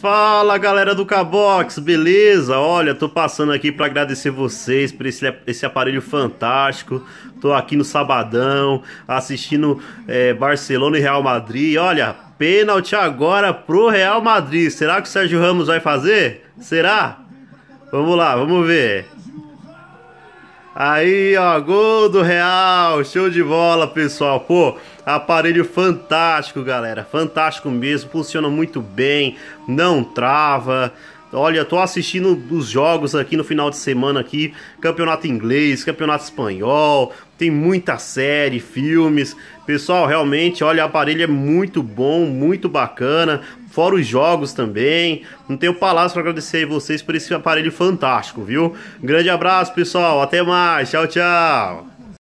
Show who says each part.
Speaker 1: Fala galera do Cabox, beleza? Olha, tô passando aqui para agradecer vocês por esse, esse aparelho fantástico. Tô aqui no sabadão assistindo é, Barcelona e Real Madrid. Olha, pênalti agora pro Real Madrid. Será que o Sérgio Ramos vai fazer? Será? Vamos lá, vamos ver. Aí, ó, gol do Real, show de bola, pessoal. Pô, aparelho fantástico, galera, fantástico mesmo, funciona muito bem, não trava. Olha, tô assistindo os jogos aqui no final de semana aqui, campeonato inglês, campeonato espanhol, tem muita série, filmes. Pessoal, realmente, olha, o aparelho é muito bom, muito bacana, fora os jogos também. Não tenho palavras para agradecer a vocês por esse aparelho fantástico, viu? Grande abraço, pessoal, até mais. Tchau, tchau.